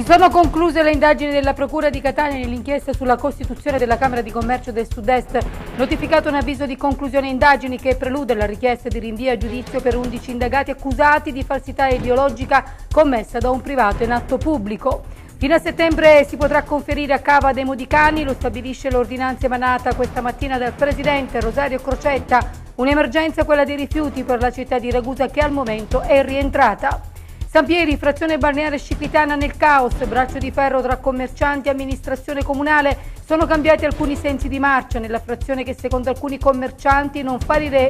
Si sono concluse le indagini della Procura di Catania nell'inchiesta sulla costituzione della Camera di Commercio del Sud-Est, notificato un avviso di conclusione indagini che prelude alla richiesta di rinvio a giudizio per 11 indagati accusati di falsità ideologica commessa da un privato in atto pubblico. Fino a settembre si potrà conferire a Cava dei Modicani, lo stabilisce l'ordinanza emanata questa mattina dal Presidente Rosario Crocetta, un'emergenza quella dei rifiuti per la città di Ragusa che al momento è rientrata. Sampieri, frazione balneare Scipitana nel caos, braccio di ferro tra commercianti e amministrazione comunale, sono cambiati alcuni sensi di marcia nella frazione che secondo alcuni commercianti non,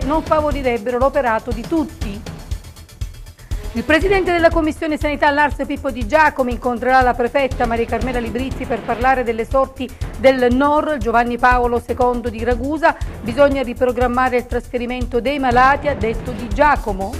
non favorirebbero l'operato di tutti. Il presidente della Commissione Sanità Lars Pippo Di Giacomo incontrerà la prefetta Maria Carmela Librizzi per parlare delle sorti del NOR Giovanni Paolo II di Ragusa. Bisogna riprogrammare il trasferimento dei malati, ha detto Di Giacomo.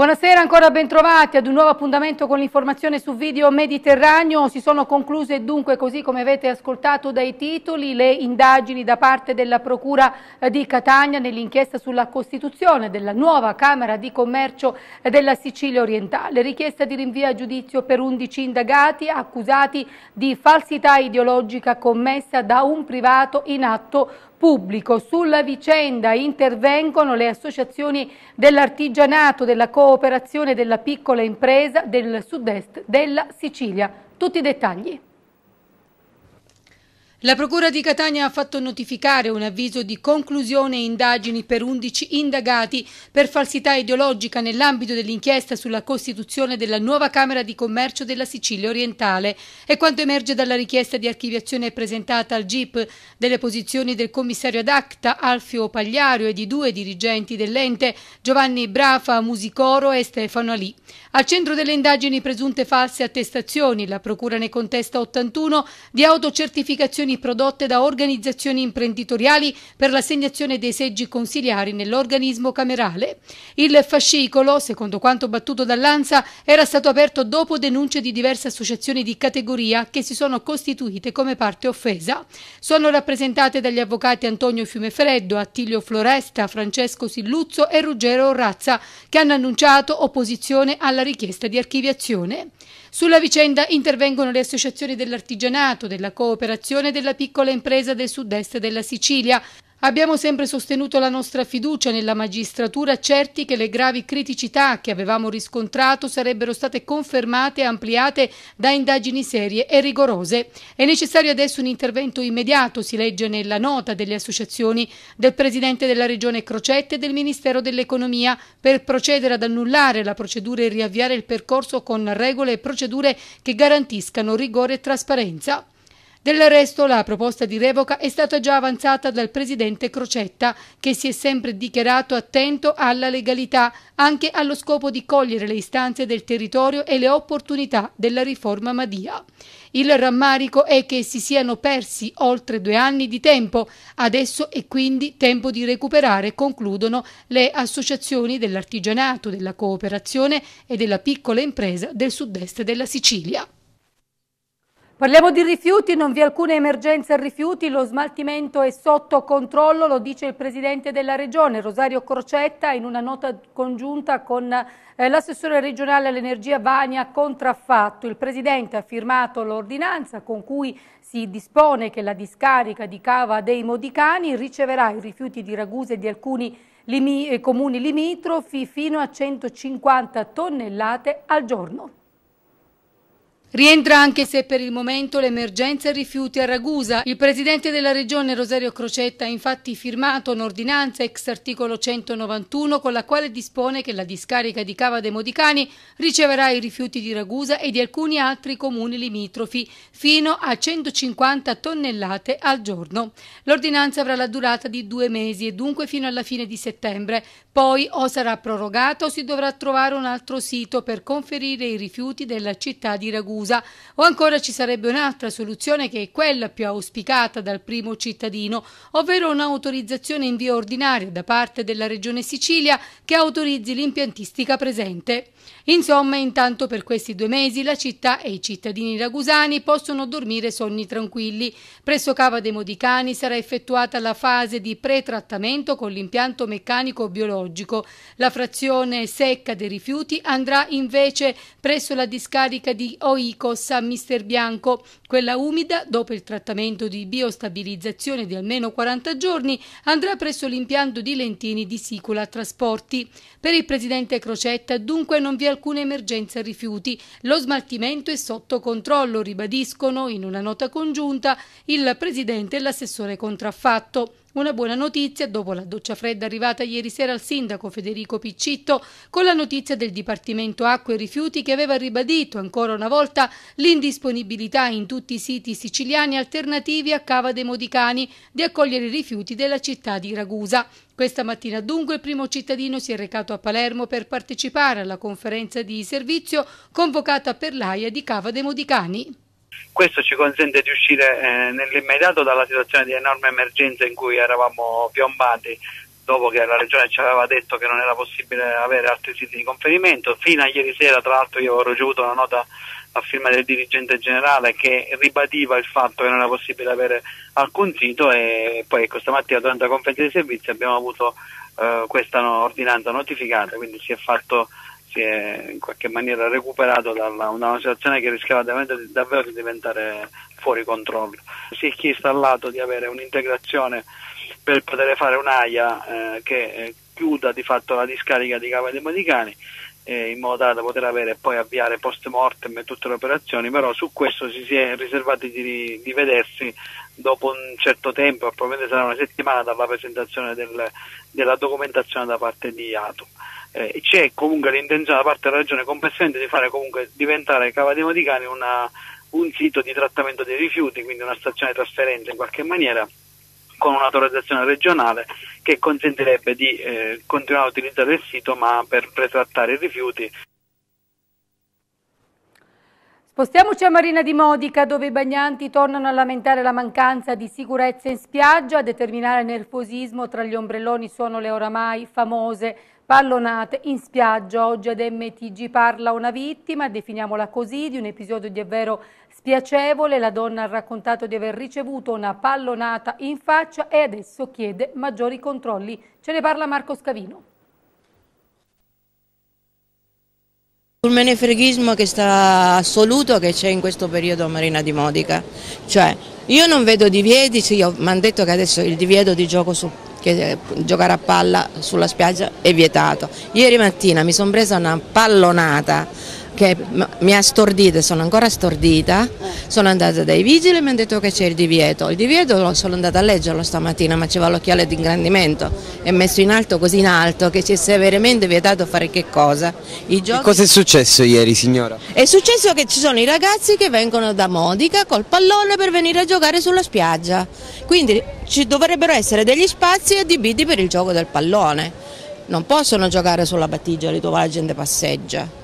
Buonasera, ancora ben trovati ad un nuovo appuntamento con l'informazione su video Mediterraneo. Si sono concluse dunque, così come avete ascoltato dai titoli, le indagini da parte della Procura eh, di Catania nell'inchiesta sulla costituzione della nuova Camera di Commercio eh, della Sicilia orientale. Richiesta di rinvio a giudizio per 11 indagati accusati di falsità ideologica commessa da un privato in atto pubblico. Sulla vicenda intervengono le associazioni dell'artigianato, della cooperazione della piccola impresa del sud-est della Sicilia. Tutti i dettagli. La Procura di Catania ha fatto notificare un avviso di conclusione e indagini per 11 indagati per falsità ideologica nell'ambito dell'inchiesta sulla costituzione della nuova Camera di Commercio della Sicilia orientale e quanto emerge dalla richiesta di archiviazione presentata al GIP delle posizioni del commissario ad acta Alfio Pagliario e di due dirigenti dell'ente Giovanni Brafa Musicoro e Stefano Alì. Al centro delle indagini presunte false attestazioni, la Procura ne contesta 81 di autocertificazioni indicazioni prodotte da organizzazioni imprenditoriali per l'assegnazione dei seggi consigliari nell'organismo camerale. Il fascicolo, secondo quanto battuto dall'ANSA, era stato aperto dopo denunce di diverse associazioni di categoria che si sono costituite come parte offesa. Sono rappresentate dagli avvocati Antonio Fiumefreddo, Attilio Floresta, Francesco Silluzzo e Ruggero Orrazza, che hanno annunciato opposizione alla richiesta di archiviazione. Sulla vicenda intervengono le associazioni dell'artigianato, della cooperazione e della piccola impresa del sud-est della Sicilia. Abbiamo sempre sostenuto la nostra fiducia nella magistratura, certi che le gravi criticità che avevamo riscontrato sarebbero state confermate e ampliate da indagini serie e rigorose. È necessario adesso un intervento immediato, si legge nella nota delle associazioni del Presidente della Regione Crocette e del Ministero dell'Economia, per procedere ad annullare la procedura e riavviare il percorso con regole e procedure che garantiscano rigore e trasparenza. Del resto la proposta di revoca è stata già avanzata dal presidente Crocetta, che si è sempre dichiarato attento alla legalità, anche allo scopo di cogliere le istanze del territorio e le opportunità della riforma Madia. Il rammarico è che si siano persi oltre due anni di tempo, adesso è quindi tempo di recuperare, concludono le associazioni dell'artigianato, della cooperazione e della piccola impresa del sud-est della Sicilia. Parliamo di rifiuti, non vi è alcuna emergenza rifiuti, lo smaltimento è sotto controllo, lo dice il Presidente della Regione Rosario Crocetta in una nota congiunta con eh, l'assessore regionale all'energia Vania Contraffatto. Il Presidente ha firmato l'ordinanza con cui si dispone che la discarica di Cava dei Modicani riceverà i rifiuti di Ragusa e di alcuni limi eh, comuni limitrofi fino a 150 tonnellate al giorno. Rientra anche se per il momento l'emergenza rifiuti a Ragusa. Il presidente della regione Rosario Crocetta ha infatti firmato un'ordinanza ex articolo 191 con la quale dispone che la discarica di Cava dei Modicani riceverà i rifiuti di Ragusa e di alcuni altri comuni limitrofi fino a 150 tonnellate al giorno. L'ordinanza avrà la durata di due mesi e dunque fino alla fine di settembre. Poi o sarà prorogato o si dovrà trovare un altro sito per conferire i rifiuti della città di Ragusa scusa, o ancora ci sarebbe un'altra soluzione che è quella più auspicata dal primo cittadino, ovvero un'autorizzazione in via ordinaria da parte della Regione Sicilia che autorizzi l'impiantistica presente. Insomma, intanto per questi due mesi la città e i cittadini ragusani possono dormire sonni tranquilli. Presso Cava dei Modicani sarà effettuata la fase di pretrattamento con l'impianto meccanico biologico. La frazione secca dei rifiuti andrà invece presso la discarica di Oicos a Mister Bianco. Quella umida, dopo il trattamento di biostabilizzazione di almeno 40 giorni, andrà presso l'impianto di Lentini di Sicula Trasporti. Per il presidente Crocetta dunque non via alcune emergenze rifiuti. Lo smaltimento è sotto controllo, ribadiscono in una nota congiunta il presidente e l'assessore contraffatto. Una buona notizia dopo la doccia fredda arrivata ieri sera al sindaco Federico Piccitto con la notizia del Dipartimento Acqua e Rifiuti che aveva ribadito ancora una volta l'indisponibilità in tutti i siti siciliani alternativi a Cava dei Modicani di accogliere i rifiuti della città di Ragusa. Questa mattina dunque il primo cittadino si è recato a Palermo per partecipare alla conferenza di servizio convocata per l'AIA di Cava de Modicani. Questo ci consente di uscire eh, nell'immediato dalla situazione di enorme emergenza in cui eravamo piombati dopo che la regione ci aveva detto che non era possibile avere altri siti di conferimento. Fino a ieri sera, tra l'altro, io ho ricevuto una nota a firma del dirigente generale che ribadiva il fatto che non era possibile avere alcun sito e poi ecco, stamattina durante la conferenza di servizi abbiamo avuto eh, questa no, ordinanza notificata, quindi si è fatto si è in qualche maniera recuperato da una situazione che rischiava davvero, davvero di diventare fuori controllo. Si è chiesto al lato di avere un'integrazione per poter fare un'AIA eh, che eh, chiuda di fatto la discarica di Cava dei Modicani eh, in modo tale da poter avere poi avviare post mortem tutte le operazioni, però su questo si, si è riservati di, di, vedersi dopo un certo tempo, probabilmente sarà una settimana dalla presentazione del, della documentazione da parte di Atom. Eh, c'è comunque l'intenzione da parte della regione complessivamente di fare comunque diventare Cava dei Modicani una, un sito di trattamento dei rifiuti, quindi una stazione di trasferenza in qualche maniera con un'autorizzazione regionale che consentirebbe di eh, continuare a utilizzare il sito ma per pretrattare i rifiuti. Spostiamoci a Marina di Modica dove i bagnanti tornano a lamentare la mancanza di sicurezza in spiaggia, a determinare nerfosismo tra gli ombrelloni sono le oramai famose Pallonate in spiaggia, oggi ad MTG parla una vittima, definiamola così, di un episodio davvero spiacevole. La donna ha raccontato di aver ricevuto una pallonata in faccia e adesso chiede maggiori controlli. Ce ne parla Marco Scavino. Un menefreghismo che sta assoluto che c'è in questo periodo a Marina di Modica. Cioè, io non vedo divieti, sì, mi hanno detto che adesso il divieto di gioco su che eh, giocare a palla sulla spiaggia è vietato. Ieri mattina mi sono presa una pallonata che mi ha stordita, sono ancora stordita, sono andata dai vigili e mi hanno detto che c'è il divieto. Il divieto sono andata a leggerlo stamattina, ma c'era l'occhiale di ingrandimento, è messo in alto così in alto che ci è severamente vietato fare che cosa. Giochi... Che cosa è successo ieri signora? È successo che ci sono i ragazzi che vengono da Modica col pallone per venire a giocare sulla spiaggia, quindi ci dovrebbero essere degli spazi adibiti per il gioco del pallone. Non possono giocare sulla battigia dove la gente passeggia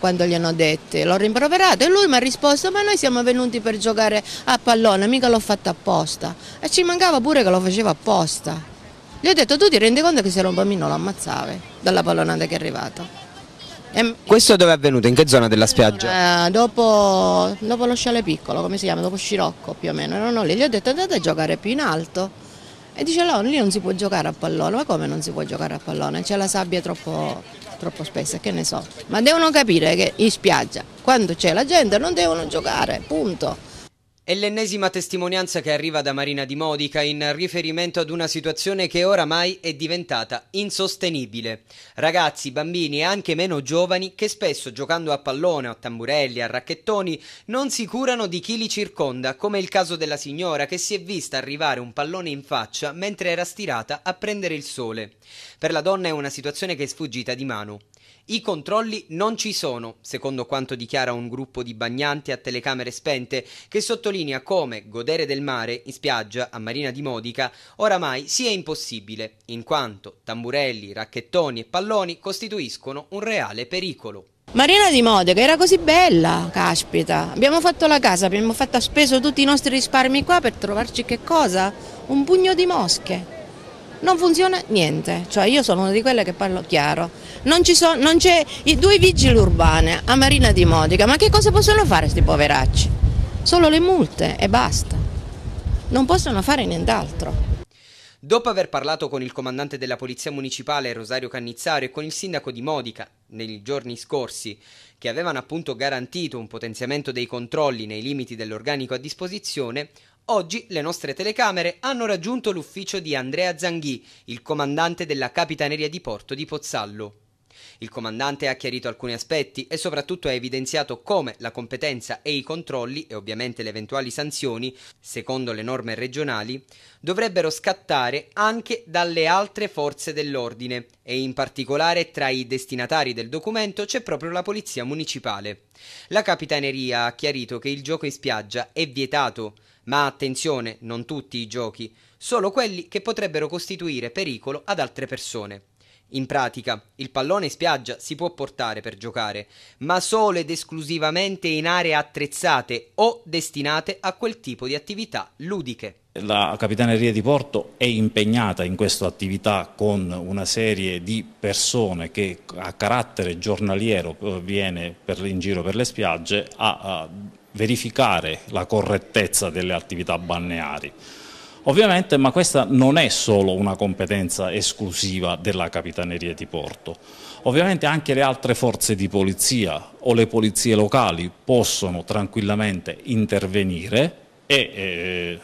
quando gli hanno detto, l'ho rimproverato e lui mi ha risposto ma noi siamo venuti per giocare a pallone, mica l'ho fatto apposta e ci mancava pure che lo faceva apposta. Gli ho detto tu ti rendi conto che se era un bambino lo ammazzava dalla pallonata che è arrivata. E... Questo dove è avvenuto? In che zona della spiaggia? Eh, dopo, dopo, lo sciale piccolo, come si chiama? Dopo Scirocco più o meno, erano lì, gli ho detto andate a giocare più in alto. E dice no, lì non si può giocare a pallone, ma come non si può giocare a pallone? C'è la sabbia troppo troppo spesso, che ne so, ma devono capire che in spiaggia quando c'è la gente non devono giocare, punto. È l'ennesima testimonianza che arriva da Marina di Modica in riferimento ad una situazione che oramai è diventata insostenibile. Ragazzi, bambini e anche meno giovani che spesso giocando a pallone, a tamburelli, a racchettoni non si curano di chi li circonda, come il caso della signora che si è vista arrivare un pallone in faccia mentre era stirata a prendere il sole. Per la donna è una situazione che è sfuggita di mano. I controlli non ci sono, secondo quanto dichiara un gruppo di bagnanti a telecamere spente, che sottolinea come godere del mare in spiaggia a Marina di Modica oramai sia impossibile, in quanto tamburelli, racchettoni e palloni costituiscono un reale pericolo. Marina di Modica era così bella, caspita. Abbiamo fatto la casa, abbiamo fatto speso tutti i nostri risparmi qua per trovarci che cosa? Un pugno di mosche non funziona niente, cioè io sono una di quelle che parlo chiaro, non, so, non c'è i due vigili urbani a Marina di Modica, ma che cosa possono fare questi poveracci? Solo le multe e basta, non possono fare nient'altro. Dopo aver parlato con il comandante della Polizia Municipale Rosario Cannizzaro e con il sindaco di Modica nei giorni scorsi, che avevano appunto garantito un potenziamento dei controlli nei limiti dell'organico a disposizione, Oggi le nostre telecamere hanno raggiunto l'ufficio di Andrea Zanghi, il comandante della Capitaneria di Porto di Pozzallo. Il comandante ha chiarito alcuni aspetti e soprattutto ha evidenziato come la competenza e i controlli e ovviamente le eventuali sanzioni, secondo le norme regionali, dovrebbero scattare anche dalle altre forze dell'ordine e in particolare tra i destinatari del documento c'è proprio la polizia municipale. La capitaneria ha chiarito che il gioco in spiaggia è vietato ma attenzione, non tutti i giochi, solo quelli che potrebbero costituire pericolo ad altre persone. In pratica, il pallone spiaggia si può portare per giocare, ma solo ed esclusivamente in aree attrezzate o destinate a quel tipo di attività ludiche. La Capitaneria di Porto è impegnata in questa attività con una serie di persone che a carattere giornaliero eh, viene per, in giro per le spiagge a, a verificare la correttezza delle attività balneari. Ovviamente, ma questa non è solo una competenza esclusiva della Capitaneria di Porto. Ovviamente anche le altre forze di polizia o le polizie locali possono tranquillamente intervenire e eh,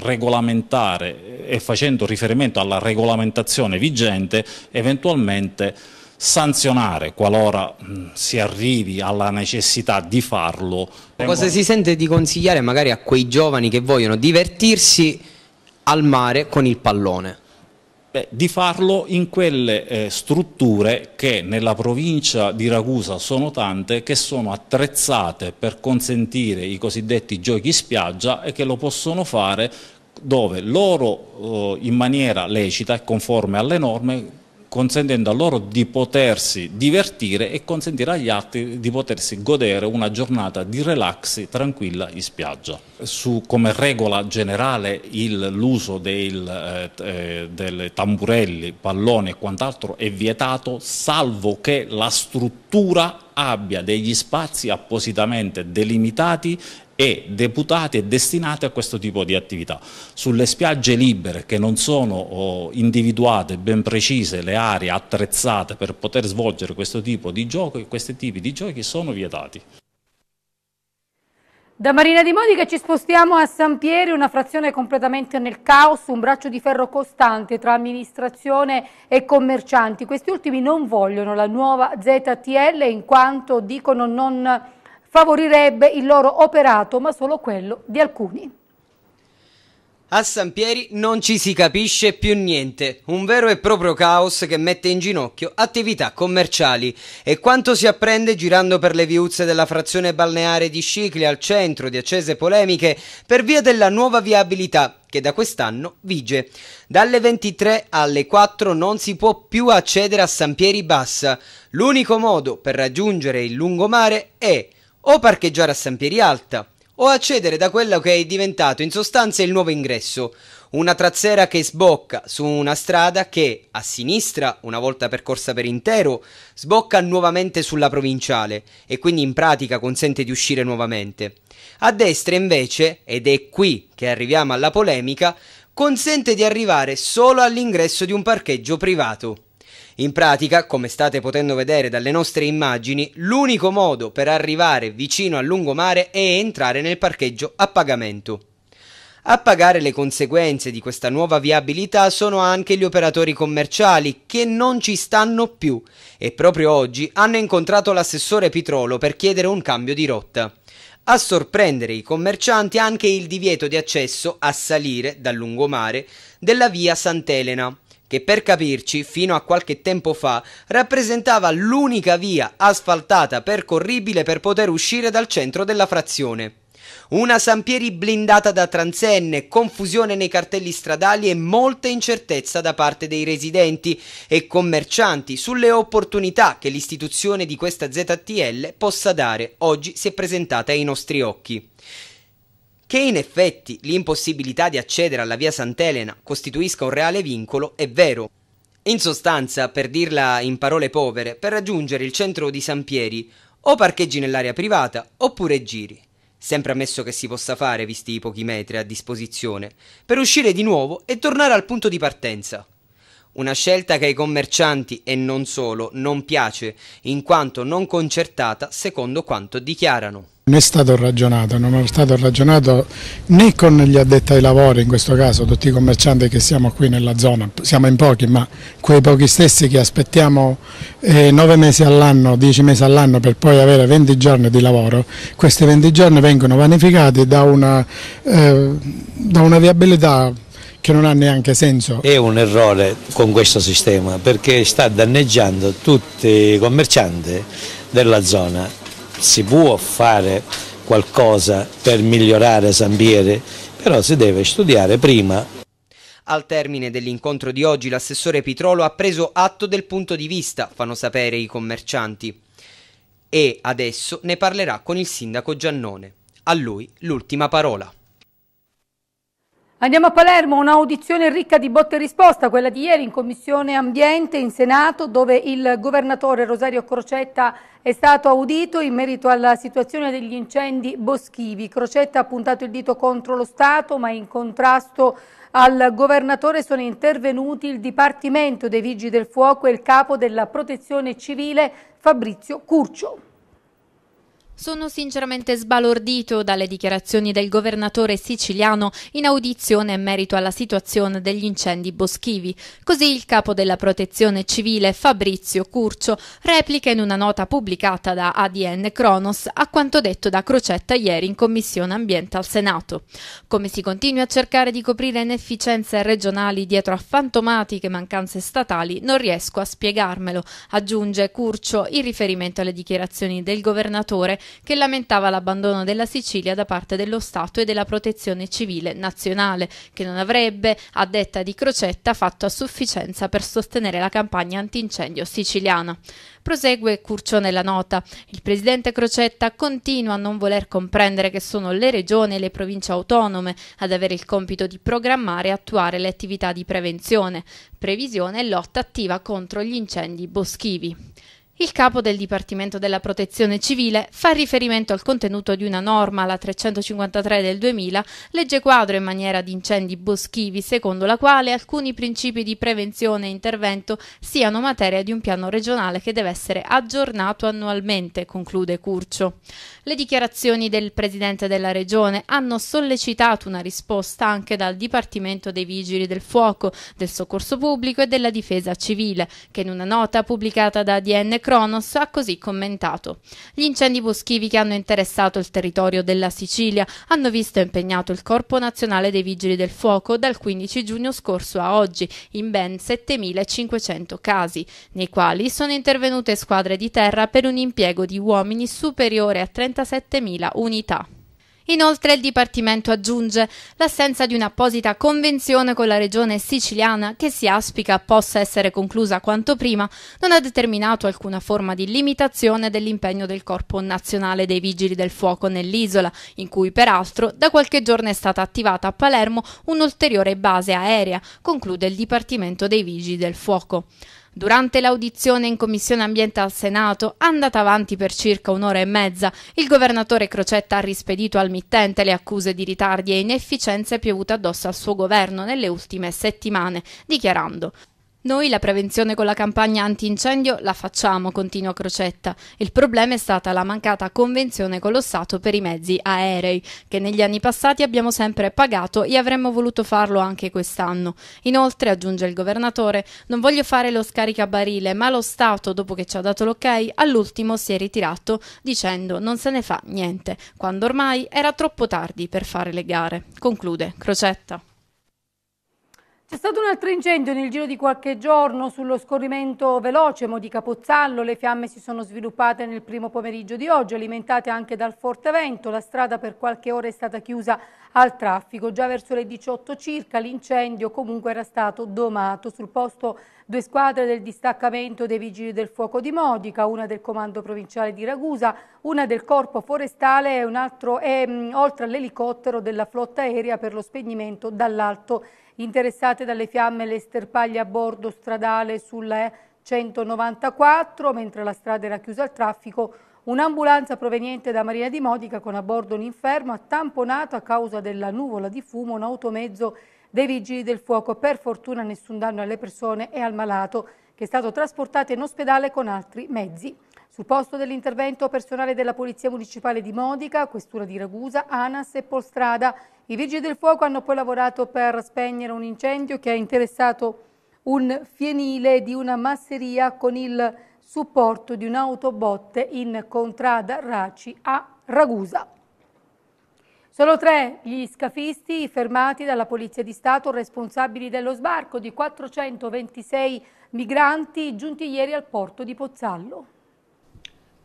regolamentare e facendo riferimento alla regolamentazione vigente eventualmente sanzionare qualora mm, si arrivi alla necessità di farlo. Cosa si sente di consigliare magari a quei giovani che vogliono divertirsi al mare con il pallone? Beh, di farlo in quelle eh, strutture che nella provincia di Ragusa sono tante, che sono attrezzate per consentire i cosiddetti giochi spiaggia e che lo possono fare dove loro eh, in maniera lecita e conforme alle norme consentendo a loro di potersi divertire e consentire agli altri di potersi godere una giornata di relax tranquilla in spiaggia. Su, come regola generale l'uso eh, eh dei tamburelli, palloni e quant'altro è vietato salvo che la struttura abbia degli spazi appositamente delimitati e deputati e destinati a questo tipo di attività. Sulle spiagge libere che non sono oh, individuate ben precise le aree attrezzate per poter svolgere questo tipo di gioco, questi tipi di giochi sono vietati. Da Marina di Modica ci spostiamo a San Pieri, una frazione completamente nel caos, un braccio di ferro costante tra amministrazione e commercianti. Questi ultimi non vogliono la nuova ZTL in quanto dicono non favorirebbe il loro operato, ma solo quello di alcuni. A San Pieri non ci si capisce più niente, un vero e proprio caos che mette in ginocchio attività commerciali e quanto si apprende girando per le viuzze della frazione balneare di Scicli al centro di accese polemiche per via della nuova viabilità che da quest'anno vige. Dalle 23 alle 4 non si può più accedere a San Pieri Bassa, l'unico modo per raggiungere il lungomare è o parcheggiare a San Pierialta, o accedere da quello che è diventato in sostanza il nuovo ingresso, una trazzera che sbocca su una strada che, a sinistra, una volta percorsa per intero, sbocca nuovamente sulla provinciale e quindi in pratica consente di uscire nuovamente. A destra invece, ed è qui che arriviamo alla polemica, consente di arrivare solo all'ingresso di un parcheggio privato. In pratica, come state potendo vedere dalle nostre immagini, l'unico modo per arrivare vicino al lungomare è entrare nel parcheggio a pagamento. A pagare le conseguenze di questa nuova viabilità sono anche gli operatori commerciali che non ci stanno più e proprio oggi hanno incontrato l'assessore Pitrolo per chiedere un cambio di rotta. A sorprendere i commercianti anche il divieto di accesso a salire dal lungomare della via Sant'Elena, che per capirci fino a qualche tempo fa rappresentava l'unica via asfaltata percorribile per poter uscire dal centro della frazione. Una Sampieri blindata da transenne, confusione nei cartelli stradali e molta incertezza da parte dei residenti e commercianti sulle opportunità che l'istituzione di questa ZTL possa dare oggi si è presentata ai nostri occhi. Che in effetti l'impossibilità di accedere alla via Sant'Elena costituisca un reale vincolo è vero. In sostanza, per dirla in parole povere, per raggiungere il centro di San Pieri o parcheggi nell'area privata oppure giri, sempre ammesso che si possa fare visti i pochi metri a disposizione, per uscire di nuovo e tornare al punto di partenza. Una scelta che ai commercianti e non solo non piace, in quanto non concertata secondo quanto dichiarano. Non è stato ragionato, non è stato ragionato né con gli addetti ai lavori, in questo caso tutti i commercianti che siamo qui nella zona, siamo in pochi, ma quei pochi stessi che aspettiamo eh, 9 mesi all'anno, dieci mesi all'anno per poi avere 20 giorni di lavoro, questi 20 giorni vengono vanificati da una, eh, da una viabilità che non ha neanche senso. È un errore con questo sistema perché sta danneggiando tutti i commercianti della zona. Si può fare qualcosa per migliorare San però si deve studiare prima al termine dell'incontro di oggi l'assessore Pitrolo ha preso atto del punto di vista, fanno sapere i commercianti, e adesso ne parlerà con il sindaco Giannone. A lui l'ultima parola. Andiamo a Palermo, un'audizione ricca di botte e risposta, quella di ieri in Commissione Ambiente in Senato, dove il governatore Rosario Crocetta è stato audito in merito alla situazione degli incendi boschivi. Crocetta ha puntato il dito contro lo Stato, ma in contrasto al governatore sono intervenuti il Dipartimento dei Vigili del Fuoco e il capo della Protezione Civile Fabrizio Curcio. Sono sinceramente sbalordito dalle dichiarazioni del governatore siciliano in audizione in merito alla situazione degli incendi boschivi. Così il capo della protezione civile Fabrizio Curcio replica in una nota pubblicata da ADN Cronos a quanto detto da Crocetta ieri in Commissione Ambiente al Senato. Come si continua a cercare di coprire inefficienze regionali dietro a fantomatiche mancanze statali, non riesco a spiegarmelo, aggiunge Curcio in riferimento alle dichiarazioni del governatore che lamentava l'abbandono della Sicilia da parte dello Stato e della protezione civile nazionale, che non avrebbe, a detta di Crocetta, fatto a sufficienza per sostenere la campagna antincendio siciliana. Prosegue Curcio nella nota. Il presidente Crocetta continua a non voler comprendere che sono le regioni e le province autonome ad avere il compito di programmare e attuare le attività di prevenzione, previsione e lotta attiva contro gli incendi boschivi. Il capo del Dipartimento della Protezione Civile fa riferimento al contenuto di una norma, la 353 del 2000, legge quadro in maniera di incendi boschivi, secondo la quale alcuni principi di prevenzione e intervento siano materia di un piano regionale che deve essere aggiornato annualmente, conclude Curcio. Le dichiarazioni del Presidente della Regione hanno sollecitato una risposta anche dal Dipartimento dei Vigili del Fuoco, del Soccorso Pubblico e della Difesa Civile, che in una nota pubblicata da ADN Cronos ha così commentato. Gli incendi boschivi che hanno interessato il territorio della Sicilia hanno visto impegnato il Corpo Nazionale dei Vigili del Fuoco dal 15 giugno scorso a oggi, in ben 7.500 casi, nei quali sono intervenute squadre di terra per un impiego di uomini superiore a 30 37.000 unità. Inoltre il Dipartimento aggiunge l'assenza di un'apposita convenzione con la regione siciliana che si aspica possa essere conclusa quanto prima non ha determinato alcuna forma di limitazione dell'impegno del Corpo Nazionale dei Vigili del Fuoco nell'isola, in cui peraltro da qualche giorno è stata attivata a Palermo un'ulteriore base aerea, conclude il Dipartimento dei Vigili del Fuoco. Durante l'audizione in Commissione Ambiente al Senato, andata avanti per circa un'ora e mezza, il governatore Crocetta ha rispedito al mittente le accuse di ritardi e inefficienze piovute addosso al suo governo nelle ultime settimane, dichiarando noi la prevenzione con la campagna antincendio la facciamo, continua Crocetta. Il problema è stata la mancata convenzione con lo Stato per i mezzi aerei, che negli anni passati abbiamo sempre pagato e avremmo voluto farlo anche quest'anno. Inoltre, aggiunge il governatore, non voglio fare lo scaricabarile, ma lo Stato, dopo che ci ha dato l'ok, all'ultimo si è ritirato dicendo non se ne fa niente, quando ormai era troppo tardi per fare le gare. Conclude Crocetta. C'è stato un altro incendio nel giro di qualche giorno sullo scorrimento velocemo di Capozzallo. Le fiamme si sono sviluppate nel primo pomeriggio di oggi, alimentate anche dal forte vento. La strada per qualche ora è stata chiusa al traffico. Già verso le 18 circa l'incendio comunque era stato domato. Sul posto due squadre del distaccamento dei Vigili del Fuoco di Modica, una del Comando Provinciale di Ragusa, una del Corpo Forestale e, un altro, e oltre all'elicottero della flotta aerea per lo spegnimento dall'alto Interessate dalle fiamme le sterpaglie a bordo stradale sulla 194, mentre la strada era chiusa al traffico, un'ambulanza proveniente da Marina di Modica con a bordo un infermo ha tamponato a causa della nuvola di fumo un automezzo dei vigili del fuoco. Per fortuna nessun danno alle persone e al malato che è stato trasportato in ospedale con altri mezzi. Sul posto dell'intervento personale della Polizia Municipale di Modica, Questura di Ragusa, ANAS e Polstrada i Vigili del Fuoco hanno poi lavorato per spegnere un incendio che ha interessato un fienile di una masseria con il supporto di un'autobotte in contrada Raci a Ragusa. Sono tre gli scafisti fermati dalla Polizia di Stato responsabili dello sbarco di 426 migranti giunti ieri al porto di Pozzallo.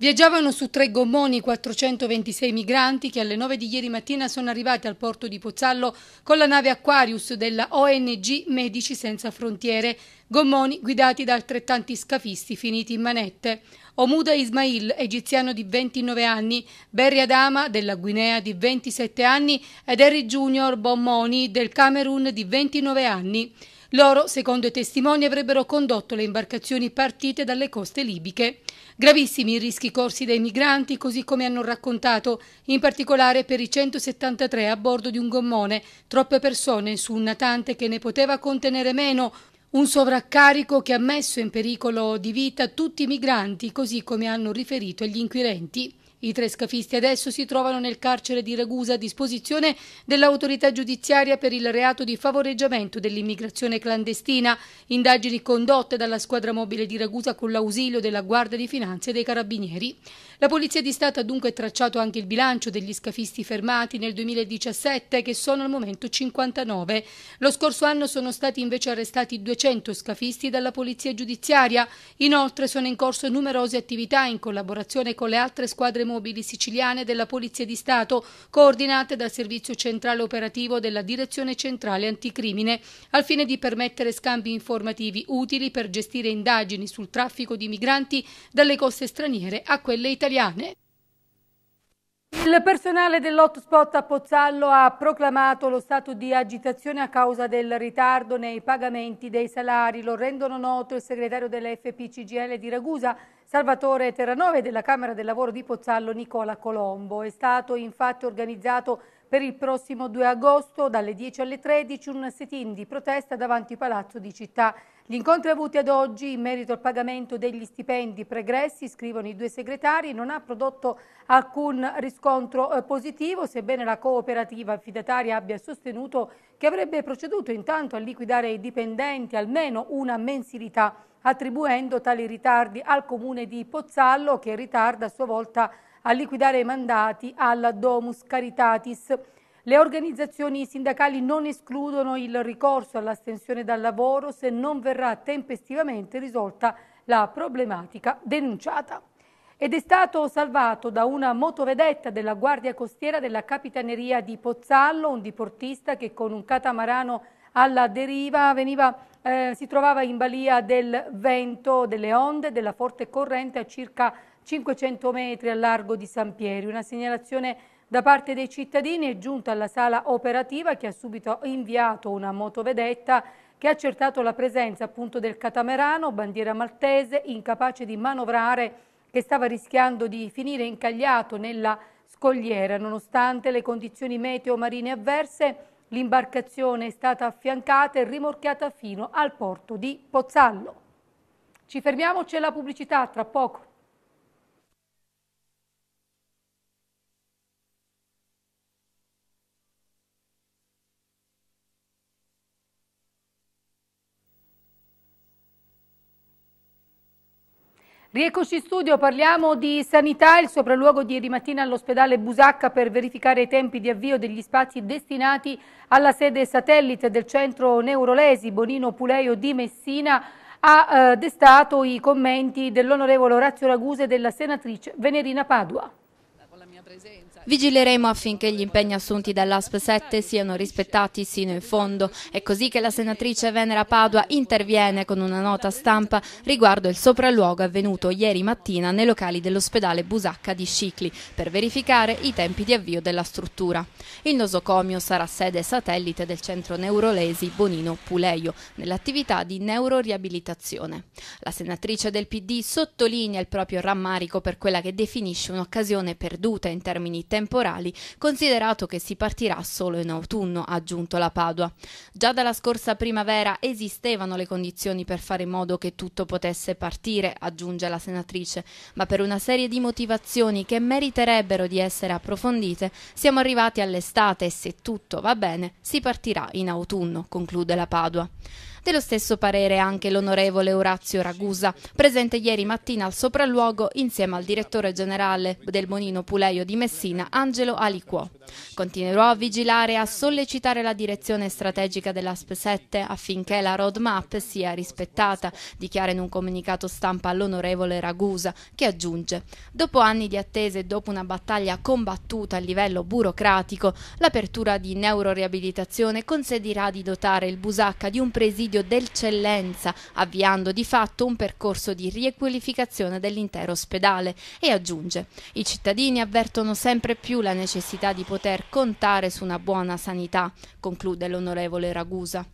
Viaggiavano su tre gommoni 426 migranti che alle 9 di ieri mattina sono arrivati al porto di Pozzallo con la nave Aquarius della ONG Medici Senza Frontiere, gommoni guidati da altrettanti scafisti finiti in manette. Omuda Ismail, egiziano di 29 anni, Berry Adama della Guinea di 27 anni ed Harry Junior Bommoni del Camerun di 29 anni. Loro, secondo i testimoni, avrebbero condotto le imbarcazioni partite dalle coste libiche. Gravissimi i rischi corsi dai migranti, così come hanno raccontato, in particolare per i 173 a bordo di un gommone, troppe persone su un natante che ne poteva contenere meno, un sovraccarico che ha messo in pericolo di vita tutti i migranti, così come hanno riferito gli inquirenti. I tre scafisti adesso si trovano nel carcere di Ragusa a disposizione dell'autorità giudiziaria per il reato di favoreggiamento dell'immigrazione clandestina, indagini condotte dalla squadra mobile di Ragusa con l'ausilio della Guardia di Finanza e dei Carabinieri. La Polizia di Stato ha dunque tracciato anche il bilancio degli scafisti fermati nel 2017 che sono al momento 59. Lo scorso anno sono stati invece arrestati 200 scafisti dalla Polizia giudiziaria. Inoltre sono in corso numerose attività in collaborazione con le altre squadre mobili mobili siciliane della Polizia di Stato, coordinate dal Servizio Centrale Operativo della Direzione Centrale Anticrimine, al fine di permettere scambi informativi utili per gestire indagini sul traffico di migranti dalle coste straniere a quelle italiane. Il personale dell'hotspot a Pozzallo ha proclamato lo stato di agitazione a causa del ritardo nei pagamenti dei salari. Lo rendono noto il segretario della FPCGL di Ragusa, Salvatore Terranove della Camera del Lavoro di Pozzallo Nicola Colombo. È stato infatti organizzato per il prossimo 2 agosto dalle 10 alle 13 un sit-in di protesta davanti al Palazzo di Città. Gli incontri avuti ad oggi in merito al pagamento degli stipendi pregressi, scrivono i due segretari, non ha prodotto alcun riscontro eh, positivo, sebbene la cooperativa affidataria abbia sostenuto che avrebbe proceduto intanto a liquidare i dipendenti almeno una mensilità attribuendo tali ritardi al comune di Pozzallo che ritarda a sua volta a liquidare i mandati alla Domus Caritatis. Le organizzazioni sindacali non escludono il ricorso all'astensione dal lavoro se non verrà tempestivamente risolta la problematica denunciata. Ed è stato salvato da una motovedetta della Guardia Costiera della Capitaneria di Pozzallo, un diportista che con un catamarano alla deriva veniva eh, si trovava in balia del vento, delle onde, della forte corrente a circa 500 metri al largo di San Pieri. Una segnalazione da parte dei cittadini è giunta alla sala operativa che ha subito inviato una motovedetta che ha accertato la presenza appunto del catamerano, bandiera maltese, incapace di manovrare che stava rischiando di finire incagliato nella scogliera. Nonostante le condizioni meteo marine avverse, L'imbarcazione è stata affiancata e rimorchiata fino al porto di Pozzallo. Ci fermiamo, c'è la pubblicità, tra poco. Rieccoci in studio, parliamo di sanità, il sopralluogo di ieri mattina all'ospedale Busacca per verificare i tempi di avvio degli spazi destinati alla sede satellite del centro Neurolesi Bonino Puleio di Messina ha eh, destato i commenti dell'onorevole Orazio Raguse e della senatrice Venerina Padua. Con la mia presenza Vigileremo affinché gli impegni assunti dall'ASP 7 siano rispettati sino in fondo. È così che la senatrice Venera Padua interviene con una nota stampa riguardo il sopralluogo avvenuto ieri mattina nei locali dell'ospedale Busacca di Scicli per verificare i tempi di avvio della struttura. Il nosocomio sarà sede satellite del centro neurolesi Bonino Puleio nell'attività di neuroriabilitazione. La senatrice del PD sottolinea il proprio rammarico per quella che definisce un'occasione perduta in termini temporali, considerato che si partirà solo in autunno, ha aggiunto la Padua. Già dalla scorsa primavera esistevano le condizioni per fare in modo che tutto potesse partire, aggiunge la senatrice, ma per una serie di motivazioni che meriterebbero di essere approfondite, siamo arrivati all'estate e se tutto va bene si partirà in autunno, conclude la Padua. Dello stesso parere anche l'onorevole Orazio Ragusa, presente ieri mattina al sopralluogo insieme al direttore generale del Monino Puleio di Messina, Angelo Aliquò. Continuerò a vigilare e a sollecitare la direzione strategica dell'ASP 7 affinché la roadmap sia rispettata, dichiara in un comunicato stampa l'onorevole Ragusa, che aggiunge Dopo anni di attese e dopo una battaglia combattuta a livello burocratico, l'apertura di neuroriabilitazione consentirà di dotare il Busacca di un presidio presidio d'eccellenza, avviando di fatto un percorso di riequalificazione dell'intero ospedale e aggiunge i cittadini avvertono sempre più la necessità di poter contare su una buona sanità, conclude l'onorevole Ragusa.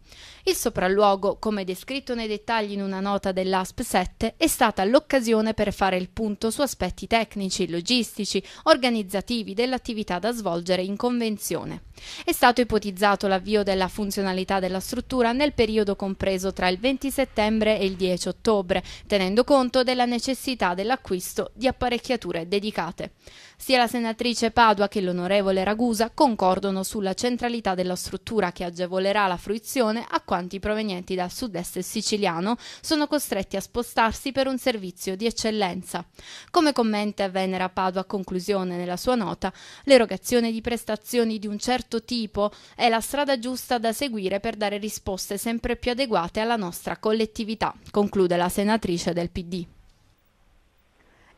Il sopralluogo, come descritto nei dettagli in una nota dell'ASP 7, è stata l'occasione per fare il punto su aspetti tecnici, logistici, organizzativi dell'attività da svolgere in convenzione. È stato ipotizzato l'avvio della funzionalità della struttura nel periodo compreso tra il 20 settembre e il 10 ottobre, tenendo conto della necessità dell'acquisto di apparecchiature dedicate. Sia la senatrice Padua che l'onorevole Ragusa concordano sulla centralità della struttura che agevolerà la fruizione a quanti provenienti dal sud-est siciliano sono costretti a spostarsi per un servizio di eccellenza. Come commenta Venera Padua a conclusione nella sua nota, l'erogazione di prestazioni di un certo tipo è la strada giusta da seguire per dare risposte sempre più adeguate alla nostra collettività, conclude la senatrice del PD.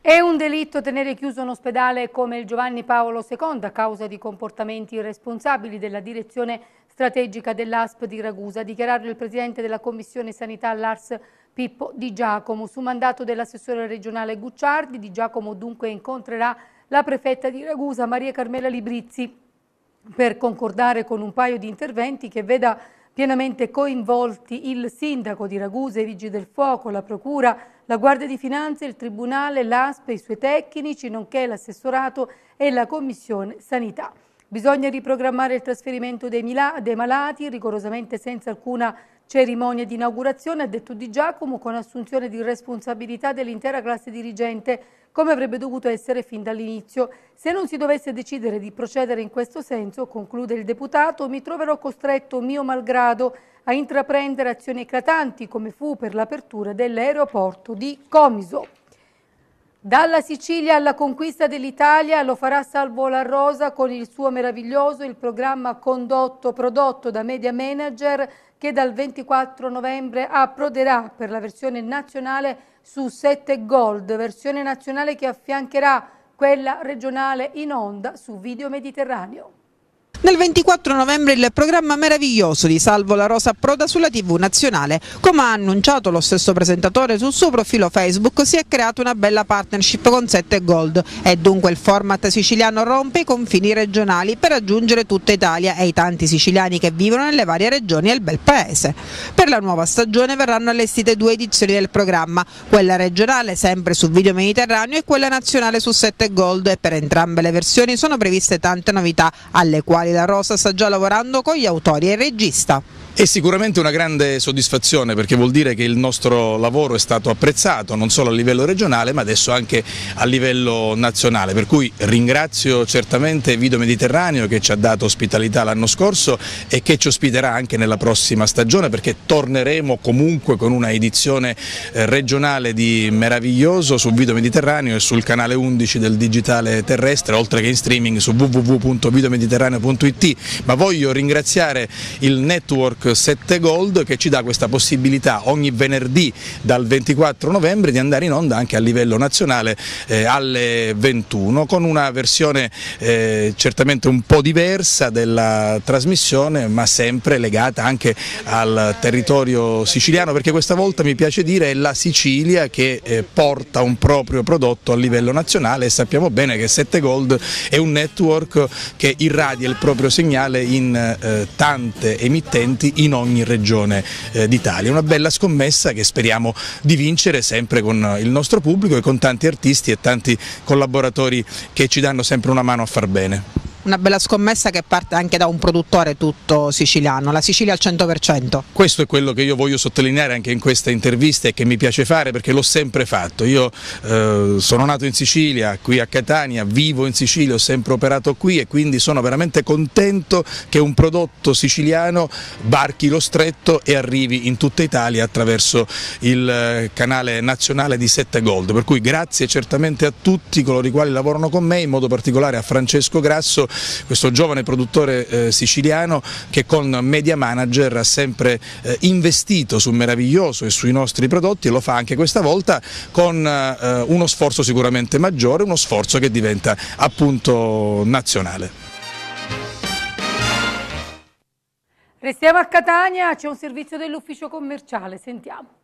È un delitto tenere chiuso un ospedale come il Giovanni Paolo II a causa di comportamenti irresponsabili della direzione strategica dell'ASP di Ragusa, dichiararlo il presidente della Commissione Sanità Lars Pippo Di Giacomo. Su mandato dell'assessore regionale Gucciardi, Di Giacomo dunque incontrerà la prefetta di Ragusa Maria Carmela Librizzi per concordare con un paio di interventi che veda pienamente coinvolti il sindaco di Ragusa, i vigili del fuoco, la procura, la Guardia di Finanza, il Tribunale, l'ASPE, i suoi tecnici, nonché l'assessorato e la Commissione Sanità. Bisogna riprogrammare il trasferimento dei, dei malati rigorosamente senza alcuna cerimonia di inaugurazione, ha detto Di Giacomo, con assunzione di responsabilità dell'intera classe dirigente come avrebbe dovuto essere fin dall'inizio. Se non si dovesse decidere di procedere in questo senso, conclude il deputato, mi troverò costretto, mio malgrado, a intraprendere azioni eclatanti come fu per l'apertura dell'aeroporto di Comiso. Dalla Sicilia alla conquista dell'Italia lo farà Salvo La Rosa con il suo meraviglioso, il programma condotto, prodotto da media manager che dal 24 novembre approderà per la versione nazionale su 7 Gold, versione nazionale che affiancherà quella regionale in onda su Video Mediterraneo. Nel 24 novembre il programma meraviglioso di Salvo la Rosa approda sulla TV nazionale. Come ha annunciato lo stesso presentatore sul suo profilo Facebook, si è creata una bella partnership con 7 Gold e dunque il format siciliano rompe i confini regionali per raggiungere tutta Italia e i tanti siciliani che vivono nelle varie regioni del bel paese. Per la nuova stagione verranno allestite due edizioni del programma, quella regionale sempre su Video Mediterraneo e quella nazionale su 7 Gold e per entrambe le versioni sono previste tante novità alle quali la Rosa sta già lavorando con gli autori e il regista. È sicuramente una grande soddisfazione perché vuol dire che il nostro lavoro è stato apprezzato non solo a livello regionale ma adesso anche a livello nazionale, per cui ringrazio certamente Vido Mediterraneo che ci ha dato ospitalità l'anno scorso e che ci ospiterà anche nella prossima stagione perché torneremo comunque con una edizione eh, regionale di Meraviglioso su Vido Mediterraneo e sul canale 11 del digitale terrestre, oltre che in streaming su www.vidomediterraneo.it, ma voglio ringraziare il network 7 Gold che ci dà questa possibilità ogni venerdì dal 24 novembre di andare in onda anche a livello nazionale eh, alle 21 con una versione eh, certamente un po' diversa della trasmissione ma sempre legata anche al territorio siciliano perché questa volta mi piace dire è la Sicilia che eh, porta un proprio prodotto a livello nazionale e sappiamo bene che 7 Gold è un network che irradia il proprio segnale in eh, tante emittenti in ogni regione eh, d'Italia. Una bella scommessa che speriamo di vincere sempre con eh, il nostro pubblico e con tanti artisti e tanti collaboratori che ci danno sempre una mano a far bene una bella scommessa che parte anche da un produttore tutto siciliano, la Sicilia al 100%. Questo è quello che io voglio sottolineare anche in questa intervista e che mi piace fare perché l'ho sempre fatto. Io eh, sono nato in Sicilia, qui a Catania, vivo in Sicilia, ho sempre operato qui e quindi sono veramente contento che un prodotto siciliano barchi lo stretto e arrivi in tutta Italia attraverso il eh, canale nazionale di 7 Gold. Per cui grazie certamente a tutti coloro i quali lavorano con me, in modo particolare a Francesco Grasso questo giovane produttore eh, siciliano che con Media Manager ha sempre eh, investito su Meraviglioso e sui nostri prodotti e lo fa anche questa volta con eh, uno sforzo sicuramente maggiore, uno sforzo che diventa appunto nazionale. Restiamo a Catania, c'è un servizio dell'ufficio commerciale, sentiamo.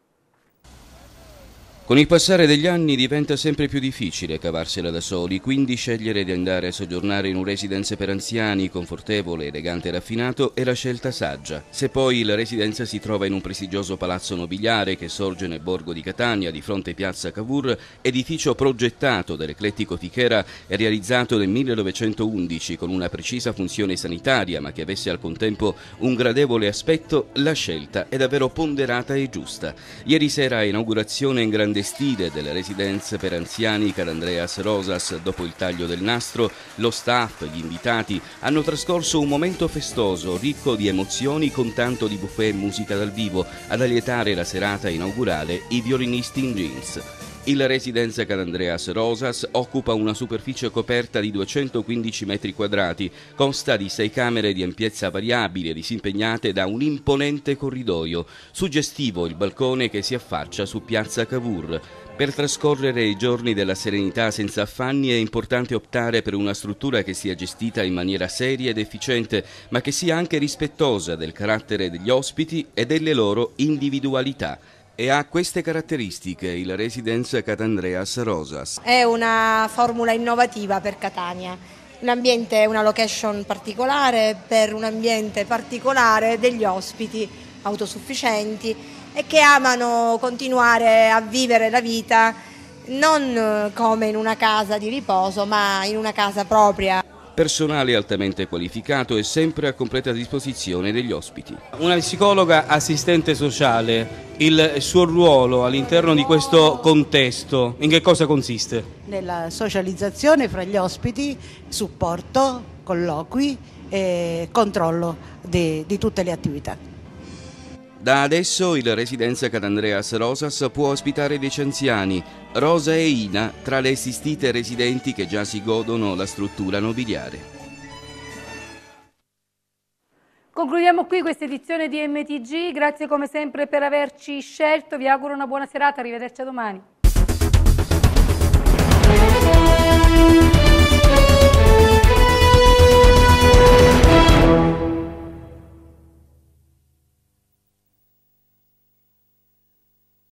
Con il passare degli anni diventa sempre più difficile cavarsela da soli, quindi scegliere di andare a soggiornare in un residence per anziani confortevole, elegante e raffinato è la scelta saggia. Se poi la residenza si trova in un prestigioso palazzo nobiliare che sorge nel borgo di Catania di fronte piazza Cavour, edificio progettato dall'eclettico Fichera e realizzato nel 1911 con una precisa funzione sanitaria ma che avesse al contempo un gradevole aspetto, la scelta è davvero ponderata e giusta. Ieri sera inaugurazione in grande clandestine delle residenze per anziani Carandreas Rosas dopo il taglio del nastro, lo staff, gli invitati hanno trascorso un momento festoso, ricco di emozioni con tanto di buffet e musica dal vivo, ad alietare la serata inaugurale i violinisti in jeans. Il Residenza Can Andreas Rosas occupa una superficie coperta di 215 metri quadrati, consta di sei camere di ampiezza variabile disimpegnate da un imponente corridoio, suggestivo il balcone che si affaccia su piazza Cavour. Per trascorrere i giorni della serenità senza affanni è importante optare per una struttura che sia gestita in maniera seria ed efficiente, ma che sia anche rispettosa del carattere degli ospiti e delle loro individualità. E ha queste caratteristiche il Residence Catandreas Rosas. È una formula innovativa per Catania. Un ambiente, una location particolare per un ambiente particolare degli ospiti autosufficienti e che amano continuare a vivere la vita non come in una casa di riposo, ma in una casa propria personale altamente qualificato e sempre a completa disposizione degli ospiti. Una psicologa assistente sociale, il suo ruolo all'interno di questo contesto, in che cosa consiste? Nella socializzazione fra gli ospiti, supporto, colloqui e controllo di, di tutte le attività. Da adesso il Residenza Catandreas Rosas può ospitare dieci anziani, Rosa e Ina tra le assistite residenti che già si godono la struttura nobiliare. Concludiamo qui questa edizione di MTG, grazie come sempre per averci scelto, vi auguro una buona serata, arrivederci a domani.